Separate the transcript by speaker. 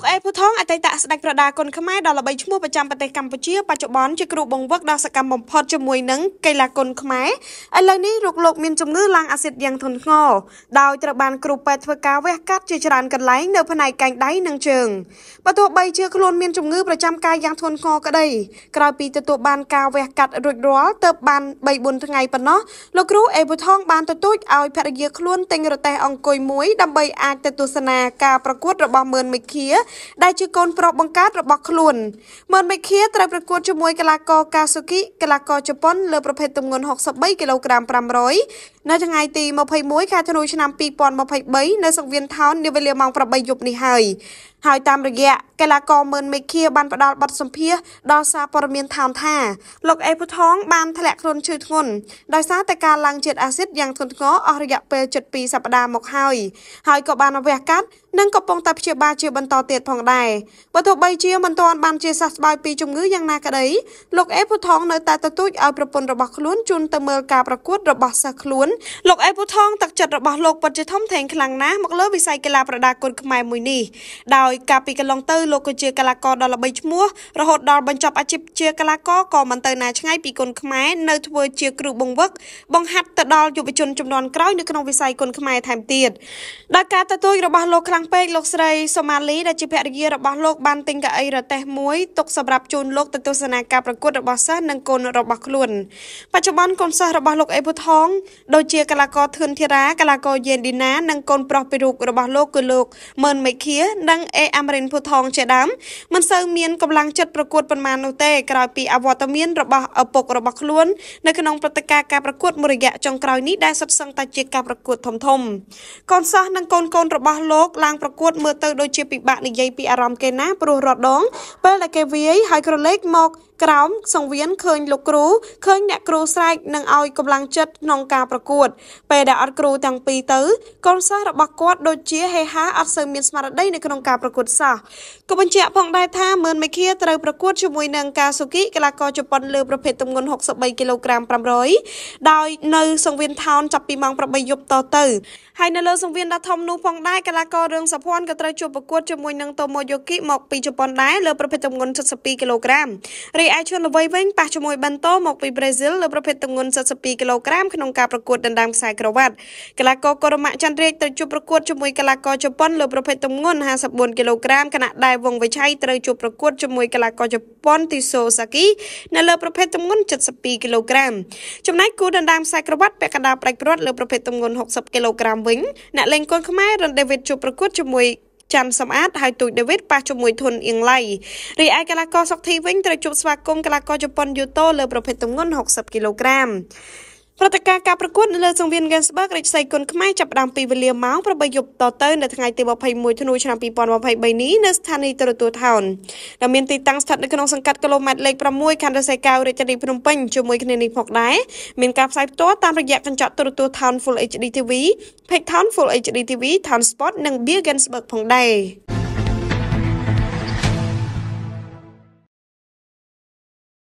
Speaker 1: លោកអេភូថងអតីតស្ដេចប្រដាគុនខ្មែរដ៏ល្បីឈ្មោះប្រចាំប្រទេសកម្ពុជាបច្ចុប្បន្នជាគ្រូបង្វឹកដ៏សកម្មបំផុតជាមួយនឹងកីឡាគុនខ្មែរឥឡូវនេះលោកលោកមានជំងឺឡើងអាស៊ីតយ៉ាងធ្ងន់ធ្ងរដោយត្រូវបានគ្រូពេទ្យធ្វើការវះកាត់ជាច្រើនកន្លែងនៅផ្នែកកាញ់ដៃនិងជើងបើទោះបីជាខ្លួនមានជំងឺប្រចាំកាយយ៉ាងធ្ងន់ធ្ងរក្តីក្រោយពីទទួលបានការវះកាត់រួចរាល់ទើបបាន3-4ថ្ងៃប៉ុណ្ណោះលោកគ្រូអេភូថងបានទទូចឲ្យភរិយាខ្លួនទិញរទេះអង្គុយមួយដើម្បី អាចទៅទស្សនាការប្រកួតរបស់មើនមេឃាដែលជាកូនប្រុសបង្កើតរបស់ខ្លួនម៉ឺនមេឃាត្រូវប្រកួតជាមួយកីឡាករកាស៊ូគីកីឡាករជប៉ុន លើប្រភេទទម្ងន់63គីឡូក្រាម500នៅថ្ងៃទី21ខែធ្នូឆ្នាំ2023នៅសង្វៀនថោននាវេលាម៉ោង8យប់នេះហើយហើយតាមរយៈកីឡាករមឿនមេឃាបានផ្ដល់បទសម្ភាសដល់សារព័ត៌មានថោនថាលោកអេពូថងបានធ្លាក់ខ្លួនឈឺធ្ងន់ដោយសារតែការឡើងជាតិអាស៊ីតយ៉ាងធ្ងន់ធ្ងរអស់រយៈពេល7សប្តាហ៍មកហើយហើយក៏បានវះកាត់និងកំពុងតែព្យាបាលជាបន្តទៀតផងដែរបើទោះបីជាមិនទាន់បានជាសះស្បើយពីជំងឺយ៉ាងណាក្តីលោកអេពូថងនៅតែទទូចឲ្យប្រពន្ធរបស់ខ្លួនជូនទៅមើលការប្រកួតរបស់សិស្សខ្លួនលោកអេពូថងទឹកចិត្តរបស់លោកពិតជាធំធេងខ្លាំងណាស់មកលើវិស័យកីឡាប្រដាល់គុនខ្មែរមួយនេះដោយកាលពីកន្លងទៅលោកក៏ជាកីឡាករដ៏ល្បីឈ្មោះរហូតដល់បញ្ចប់អាជីពជាកីឡាករក៏មិនទៅណាឆ្ងាយពីគុនខ្មែរនៅធ្វើជាគ្រូបង្វឹកបង្ហាត់ទៅដល់យុវជនចំនួនក្រោយនៅក្នុងវិស័យគុនខ្មែរថែមទៀតដោយការទទួលរបស់លោកខ្លាំងពេកលោកស្រីសូម៉ាលីដែលជាភរិយារបស់លោកបានទិញកៅអីរទេះមួយទុកសម្រាប់ជូនលោកទៅទស្សនាការប្រកួតរបស់សិស្សនិងកូនរបស់ខ្លួនបច្ចុប្បន្នកូនសិស្សរបស់លោកអេពូថងដោយដូចជាកីឡាករធឿនធារាកីឡាករយេនឌីណានិងកូនប្រុសពីររូបរបស់លោកគឺលោកម៉ឺនមេឃានិងអេអាមរិនភូថងជាដើមមិនសូវមានកម្លាំងចិត្តប្រកួតប៉ុន្មាននោះទេក្រោយពីអវត្តមានរបស់ឪពុករបស់ខ្លួននៅក្នុងព្រឹត្តិការណ៍ការប្រកួតមួយរយៈចុងក្រោយនេះដែលសុទ្ធសឹងតែជាការប្រកួតធំធំកូនសោះនិងកូនកូនរបស់លោកឡើងប្រកួតមើលទៅដូចជាពិបាកនិយាយពីអារម្មណ៍គេណាព្រោះរដងពេលដែលគេវាយហើយក្រឡេកមកក្រោមសង្វៀនឃើញលោកគ្រូឃើញអ្នកគ្រូស្រែកនឹងឲ្យកម្លាំងចិត្តក្នុងការប្រកួតពេលដែលអត់គ្រូទាំងពីរទៅកូនសិស្សរបស់គាត់ដូចជាហេហាអត់សូវមានស្មារតីនៅក្នុងការប្រកួតសោះក៏បញ្ជាក់ផងដែរថាមឿនមេឃាត្រូវប្រកួតជាមួយនឹងកាស៊ូគីកីឡាករជប៉ុនលើប្រភេទទម្ងន់63គីឡូក្រាម500ដោយនៅសង្វៀនថោនចាប់ពីម៉ោង8យប់តទៅហើយនៅលើសង្វៀនដ៏ធំនោះផងដែរកីឡាកររឿងសុភ័ណ្ឌក៏ត្រូវជួបប្រកួតជាមួយនឹងតូម៉ូយូគីមកពីជប៉ុនដែរលើប្រភេទទម្ងន់72គីឡូក្រាមរីឯជនល្បីវិញប៉ះជាមួយបន្ទោមកពីប្រេស៊ីលលើប្រភេទទម្ងន់72គីឡូក្រាមក្នុងការប្រកួតដណ្ដើមខ្សែក្រវ៉ាត់កីឡាករកូរ៉ូម៉ាចន្ទរាជត្រូវជួបប្រកួតជាមួយកីឡាករជប៉ុនលើប្រភេទទម្ងន់54គីឡូក្រាមខណៈដែលវង្សវិជ័យត្រូវជួបប្រកួតជាមួយកីឡាករជប៉ុនទីសូសាគីនៅលើប្រភេទទម្ងន់72គីឡូក្រាមចំណែកគូដណ្ដើមខ្សែក្រវ៉ាត់ពាក់កណ្ដាលប្រាច់ព្រាត់លើប្រភេទទម្ងន់60គីឡូក្រាមវិញអ្នកលេងកូនខ្មែររ៉ុនដេវីតជួបប្រកួតជាមួយច័ន្ទសំអាតហើយទូចដេវីតប៉ះជាមួយធុនអៀងឡៃរីឯកីឡាករសុកធីវិញត្រូវជួបស្វាគមន៍កីឡាករជប៉ុនយូតូលើប្រភេទទម្ងន់60គីឡូក្រាមព្រឹត្តិការណ៍ការប្រកួតនៅលើសង្វៀន Gainsbourg រាជសីគុណខ្មែរចាប់ផ្ដើមពីវេលាម៉ោង8យប់តទៅនៅថ្ងៃទី21ធ្នូឆ្នាំ2023នេះនៅស្ថានីយ៍ទូរទស្សន៍ Town ដែលមានទីតាំងស្ថិតនៅក្នុងសង្កាត់គីឡូម៉ែត្រលេខ6ខណ្ឌរសីកៅរាជធានីភ្នំពេញជាមួយគ្នានេះផងដែរមានការផ្សាយផ្ទាល់តាមរយៈកញ្ចក់ទូរទស្សន៍ Town Full HD TV, Page Town Full HD TV, Town Sport និង Beer Gainsbourg ផងដែរ